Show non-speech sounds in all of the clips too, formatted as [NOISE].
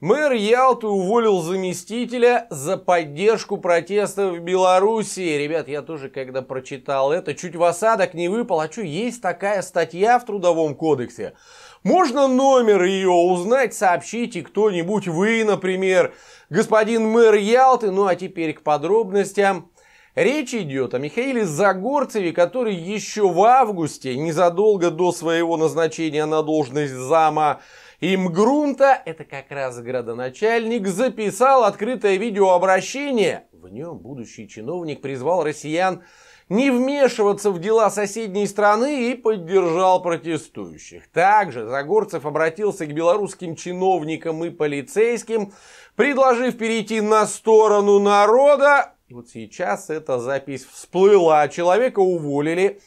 Мэр Ялты уволил заместителя за поддержку протестов в Белоруссии. Ребят, я тоже, когда прочитал это, чуть в осадок не выпал. А что, есть такая статья в Трудовом кодексе? Можно номер ее узнать, сообщите кто-нибудь, вы, например, господин мэр Ялты. Ну а теперь к подробностям. Речь идет о Михаиле Загорцеве, который еще в августе, незадолго до своего назначения на должность зама и Мгрунта, это как раз градоначальник, записал открытое видеообращение. В нем будущий чиновник призвал россиян не вмешиваться в дела соседней страны и поддержал протестующих. Также Загорцев обратился к белорусским чиновникам и полицейским, предложив перейти на сторону народа. И вот сейчас эта запись всплыла, человека уволили.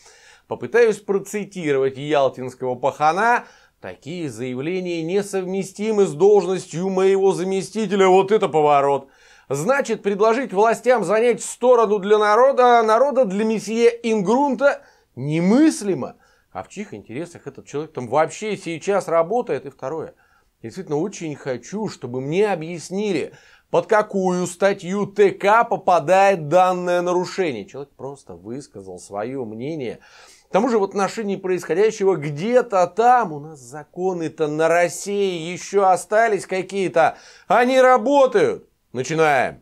Попытаюсь процитировать ялтинского пахана – Такие заявления несовместимы с должностью моего заместителя. Вот это поворот. Значит, предложить властям занять сторону для народа, а народа для месье Ингрунта немыслимо. А в чьих интересах этот человек там вообще сейчас работает? И второе. Действительно, очень хочу, чтобы мне объяснили, под какую статью ТК попадает данное нарушение. Человек просто высказал свое мнение к тому же в отношении происходящего где-то там у нас законы-то на России еще остались какие-то. Они работают. Начинаем.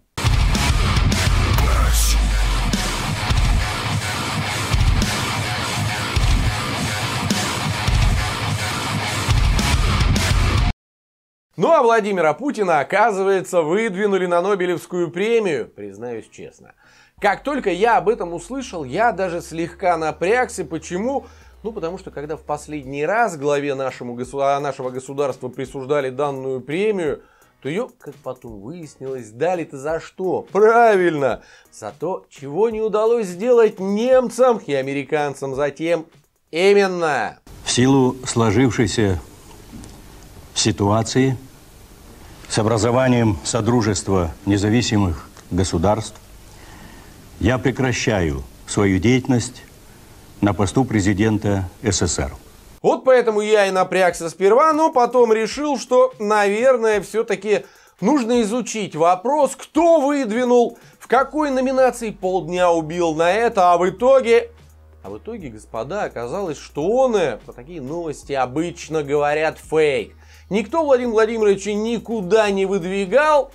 Ну а Владимира Путина, оказывается, выдвинули на Нобелевскую премию, признаюсь честно. Как только я об этом услышал, я даже слегка напрягся. Почему? Ну, потому что когда в последний раз главе нашему, а, нашего государства присуждали данную премию, то ее, как потом выяснилось, дали-то за что? Правильно! За то, чего не удалось сделать немцам и американцам затем. Именно! В силу сложившейся ситуации с образованием Содружества независимых государств я прекращаю свою деятельность на посту президента СССР. Вот поэтому я и напрягся сперва, но потом решил, что, наверное, все-таки нужно изучить вопрос, кто выдвинул, в какой номинации полдня убил на это, а в итоге... А в итоге, господа, оказалось, что он, э, про такие новости обычно говорят фейк. Никто Владимир Владимировича никуда не выдвигал,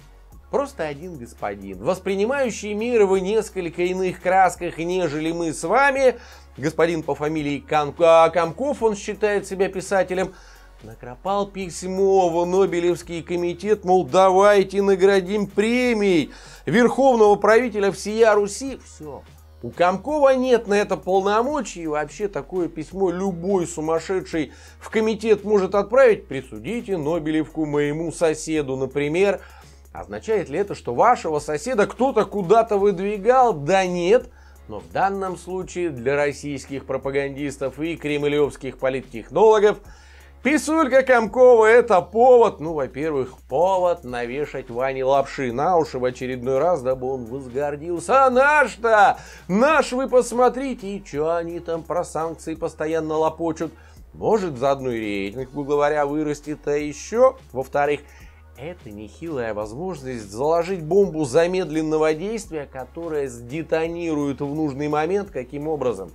Просто один господин, воспринимающий мир в несколько иных красках, нежели мы с вами. Господин по фамилии Кам... А, Камков, он считает себя писателем, накропал письмо в Нобелевский комитет, мол, давайте наградим премией верховного правителя всея Руси. Все, у Комкова нет на это полномочий, и вообще такое письмо любой сумасшедший в комитет может отправить. Присудите Нобелевку моему соседу, например. Означает ли это, что вашего соседа кто-то куда-то выдвигал? Да нет. Но в данном случае для российских пропагандистов и кремлевских политтехнологов Писулька Комкова – это повод, ну, во-первых, повод навешать Ване лапши на уши в очередной раз, дабы он возгордился. А наш-то! Наш вы посмотрите! И чё они там про санкции постоянно лопочут? Может, заодно и рейтинг, говоря, вырастет, а еще, во-вторых, это нехилая возможность заложить бомбу замедленного действия, которая сдетонирует в нужный момент. Каким образом?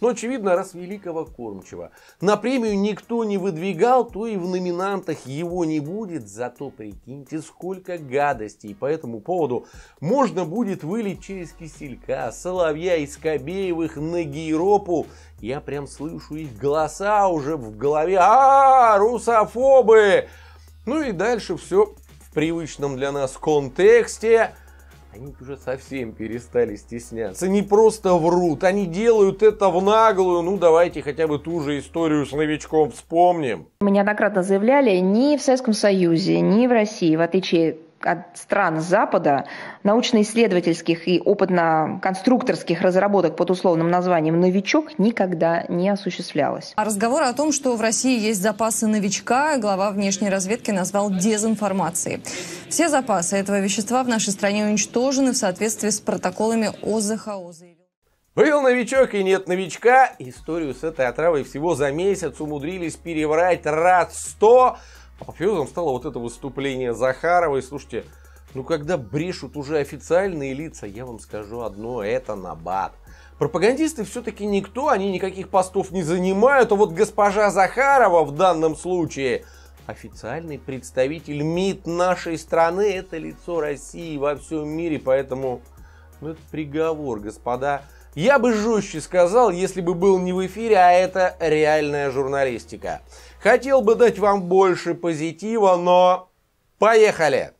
Но, ну, очевидно, раз великого кормчего. На премию никто не выдвигал, то и в номинантах его не будет. Зато прикиньте, сколько гадостей по этому поводу можно будет вылить через Киселька, Соловья и Скобеевых на Гейропу. Я прям слышу их голоса уже в голове. а, -а, -а русофобы! Ну и дальше все в привычном для нас контексте. Они уже совсем перестали стесняться. Не просто врут, они делают это в наглую. Ну, давайте хотя бы ту же историю с новичком вспомним. Мы неоднократно заявляли, ни в Советском Союзе, ни в России, в отличие от стран Запада научно-исследовательских и опытно-конструкторских разработок под условным названием «Новичок» никогда не осуществлялось. А разговор о том, что в России есть запасы новичка, глава внешней разведки назвал дезинформацией. Все запасы этого вещества в нашей стране уничтожены в соответствии с протоколами ОЗХО. Был новичок и нет новичка. Историю с этой отравой всего за месяц умудрились переврать раз сто. 100 Апофеозом стало вот это выступление Захаровой. Слушайте, ну когда брешут уже официальные лица, я вам скажу одно, это набат. Пропагандисты все-таки никто, они никаких постов не занимают, а вот госпожа Захарова в данном случае официальный представитель МИД нашей страны, это лицо России во всем мире, поэтому ну, это приговор, господа я бы жестче сказал, если бы был не в эфире, а это реальная журналистика. Хотел бы дать вам больше позитива, но поехали!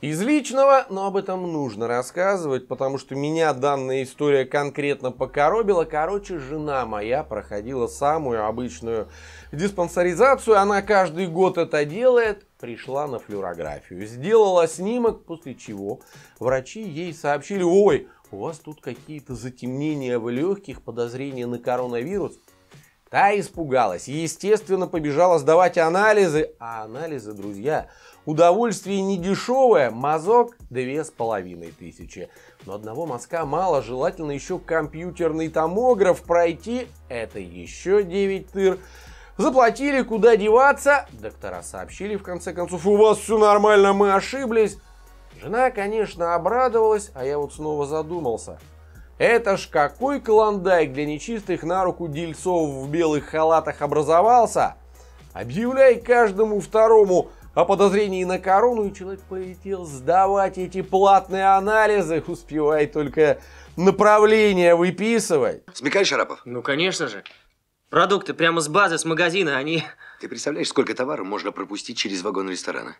Из личного, но об этом нужно рассказывать, потому что меня данная история конкретно покоробила. Короче, жена моя проходила самую обычную диспансеризацию. Она каждый год это делает. Пришла на флюорографию, сделала снимок, после чего врачи ей сообщили, ой, у вас тут какие-то затемнения в легких, подозрения на коронавирус. Та испугалась и, естественно, побежала сдавать анализы. А анализы, друзья, удовольствие недешевое. Мазок две с половиной тысячи. Но одного мазка мало, желательно еще компьютерный томограф пройти. Это еще 9 тыр. Заплатили, куда деваться. Доктора сообщили, в конце концов, у вас все нормально, мы ошиблись. Жена, конечно, обрадовалась, а я вот снова задумался – это ж какой клондайк для нечистых на руку дельцов в белых халатах образовался. Объявляй каждому второму о подозрении на корону, и человек полетел сдавать эти платные анализы, успевай только направление выписывать. Смекаешь, Арапов? Ну, конечно же. Продукты прямо с базы, с магазина, они... Ты представляешь, сколько товара можно пропустить через вагон ресторана?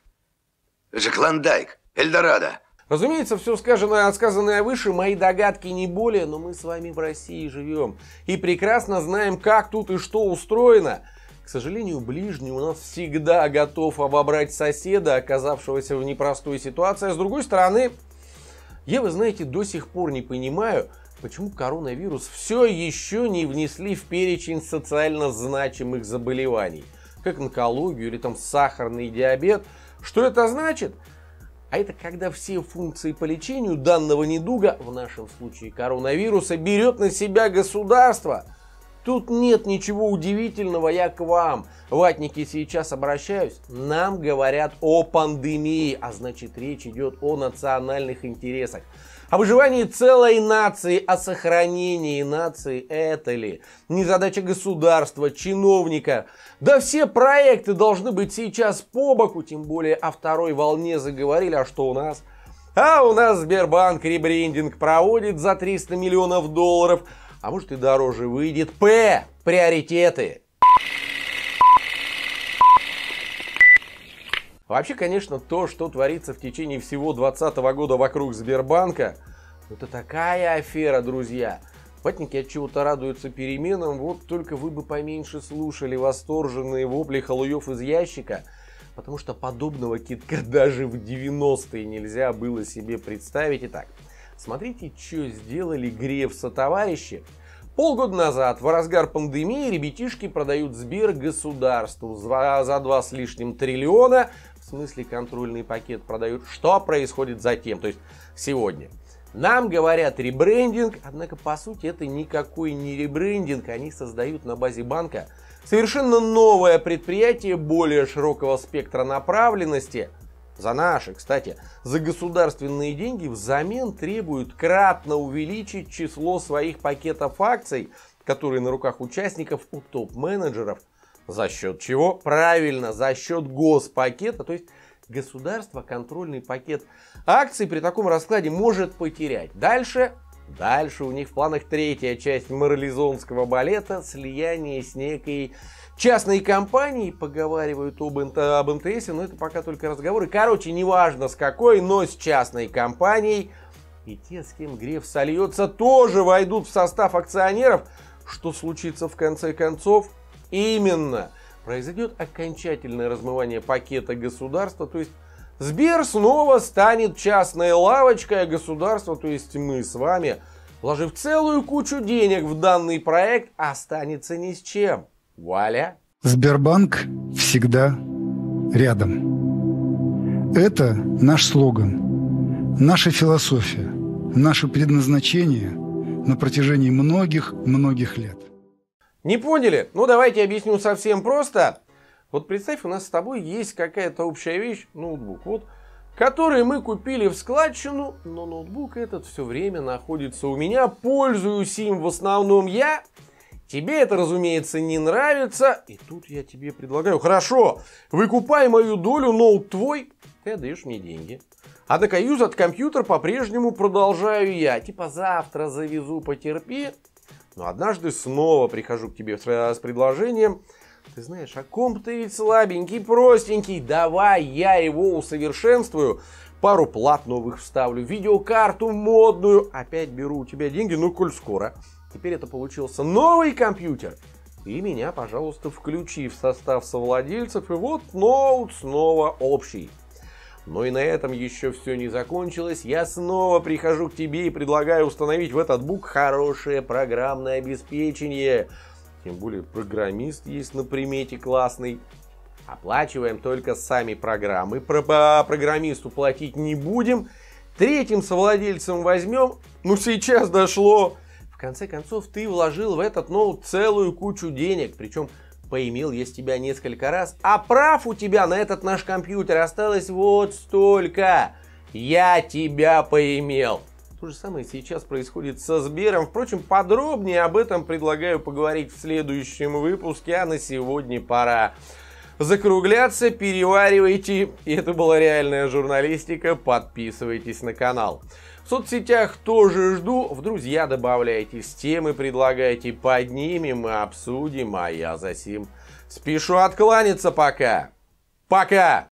Это же Клондайк, Эльдорадо. Разумеется, все сказанное, сказанное выше, мои догадки не более, но мы с вами в России живем и прекрасно знаем, как тут и что устроено. К сожалению, ближний у нас всегда готов обобрать соседа, оказавшегося в непростой ситуации. А с другой стороны, я, вы знаете, до сих пор не понимаю, почему коронавирус все еще не внесли в перечень социально значимых заболеваний, как онкологию или там сахарный диабет. Что это значит? А это когда все функции по лечению данного недуга, в нашем случае коронавируса, берет на себя государство. Тут нет ничего удивительного, я к вам, ватники, сейчас обращаюсь. Нам говорят о пандемии, а значит речь идет о национальных интересах. О выживании целой нации, о сохранении нации это ли? Не задача государства, чиновника. Да все проекты должны быть сейчас по боку, тем более о второй волне заговорили, а что у нас? А у нас Сбербанк ребрендинг проводит за 300 миллионов долларов, а может и дороже выйдет. П. Приоритеты. Вообще, конечно, то, что творится в течение всего 2020 года вокруг Сбербанка, это такая афера, друзья. Ватники от чего-то радуются переменам, вот только вы бы поменьше слушали восторженные вопли халуев из ящика, потому что подобного китка [LAUGHS] даже в 90-е нельзя было себе представить. Итак, смотрите, что сделали Греф товарищи – Полгода назад, в разгар пандемии, ребятишки продают Сбер государству за два с лишним триллиона. В смысле, контрольный пакет продают. Что происходит затем, то есть сегодня? Нам говорят ребрендинг, однако по сути это никакой не ребрендинг. Они создают на базе банка совершенно новое предприятие более широкого спектра направленности – за наши, кстати, за государственные деньги взамен требуют кратно увеличить число своих пакетов акций, которые на руках участников у топ-менеджеров. За счет чего? Правильно, за счет госпакета, то есть государство контрольный пакет акций при таком раскладе может потерять. Дальше Дальше у них в планах третья часть морализонского балета «Слияние с некой Частные компании поговаривают об, об МТС, но это пока только разговоры. Короче, неважно с какой, но с частной компанией. И те, с кем Греф сольется, тоже войдут в состав акционеров. Что случится в конце концов? Именно. Произойдет окончательное размывание пакета государства, то есть Сбер снова станет частной лавочкой, а государство, то есть мы с вами, вложив целую кучу денег в данный проект, останется ни с чем. Вуаля! Сбербанк всегда рядом. Это наш слоган, наша философия, наше предназначение на протяжении многих-многих лет. Не поняли? Ну давайте объясню совсем просто. Вот представь, у нас с тобой есть какая-то общая вещь, ноутбук. Вот который мы купили в складчину, но ноутбук этот все время находится у меня, пользуюсь им в основном я, Тебе это, разумеется, не нравится. И тут я тебе предлагаю, хорошо, выкупай мою долю, ноут твой, ты отдаешь мне деньги. А докаюсь от компьютер по-прежнему продолжаю я. Типа завтра завезу, потерпи. Но однажды снова прихожу к тебе э, с предложением. Ты знаешь, а комп ты ведь слабенький, простенький. Давай я его усовершенствую. Пару плат новых вставлю, видеокарту модную. Опять беру у тебя деньги, ну коль скоро. Теперь это получился новый компьютер. И меня, пожалуйста, включи в состав совладельцев, и вот ноут снова общий. Но ну и на этом еще все не закончилось. Я снова прихожу к тебе и предлагаю установить в этот бук хорошее программное обеспечение. Тем более программист есть на примете классный. Оплачиваем только сами программы. Про программисту платить не будем. Третьим совладельцем возьмем. Ну сейчас дошло. В конце концов, ты вложил в этот ноут целую кучу денег, причем поимел я с тебя несколько раз, а прав у тебя на этот наш компьютер осталось вот столько. Я тебя поимел. То же самое сейчас происходит со Сбером. Впрочем, подробнее об этом предлагаю поговорить в следующем выпуске, а на сегодня пора закругляться, переваривайте. И это была реальная журналистика. Подписывайтесь на канал. В соцсетях тоже жду. В друзья добавляйтесь, темы предлагайте, поднимем и обсудим, а я за сим спешу откланяться пока. Пока!